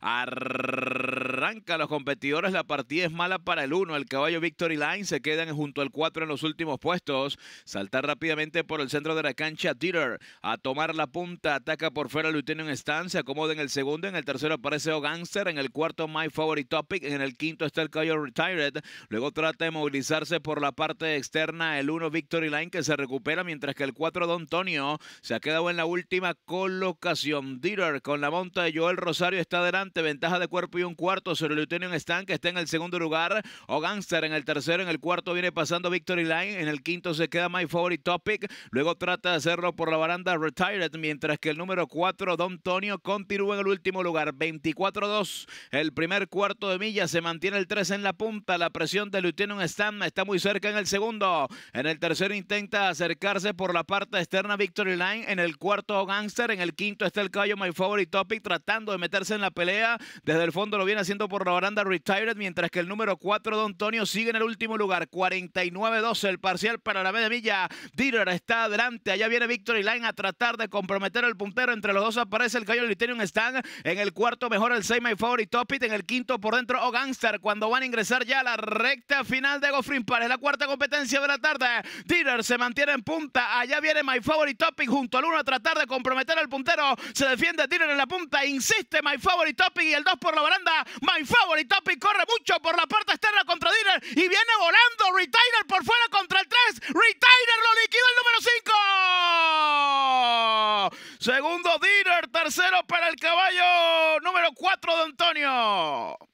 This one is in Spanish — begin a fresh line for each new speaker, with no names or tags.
Arr los competidores, la partida es mala para el 1. El caballo Victory Line se quedan junto al 4 en los últimos puestos. salta rápidamente por el centro de la cancha Dieter a tomar la punta. Ataca por fuera tiene Stan. Se acomoda en el segundo. En el tercero aparece O En el cuarto My Favorite Topic. En el quinto está el caballo Retired. Luego trata de movilizarse por la parte externa el 1 Victory Line que se recupera mientras que el 4 Don Antonio se ha quedado en la última colocación. Dieter con la monta de Joel Rosario está adelante. Ventaja de cuerpo y un cuarto el Lutonium Stan, que está en el segundo lugar. O Gangster en el tercero. En el cuarto viene pasando Victory Line. En el quinto se queda My Favorite Topic. Luego trata de hacerlo por la baranda Retired. Mientras que el número 4, Don Tonio, continúa en el último lugar. 24-2. El primer cuarto de milla se mantiene el 3 en la punta. La presión de Lieutenant Stan está muy cerca en el segundo. En el tercero intenta acercarse por la parte externa Victory Line. En el cuarto, Gangster. En el quinto está el caballo My Favorite Topic tratando de meterse en la pelea. Desde el fondo lo viene haciendo por la baranda Retired, mientras que el número 4, Don Antonio, sigue en el último lugar. 49-12 el parcial para la media milla. Diller está adelante. Allá viene Victory Line a tratar de comprometer al puntero. Entre los dos aparece el Cayo Literium Stan. En el cuarto, mejor el 6 My Favorite Topic. En el quinto, por dentro, O Gangster. Cuando van a ingresar ya a la recta final de Gofrin ...es la cuarta competencia de la tarde. Diller se mantiene en punta. Allá viene My Favorite Topic junto al 1 a tratar de comprometer al puntero. Se defiende Diller en la punta. Insiste
My Favorite Topic y el 2 por la baranda y Favorite y corre mucho por la parte externa contra Diner y viene volando. Retainer por fuera contra el 3. Retainer lo liquida el número 5. Segundo Diner, tercero para el caballo número 4 de Antonio.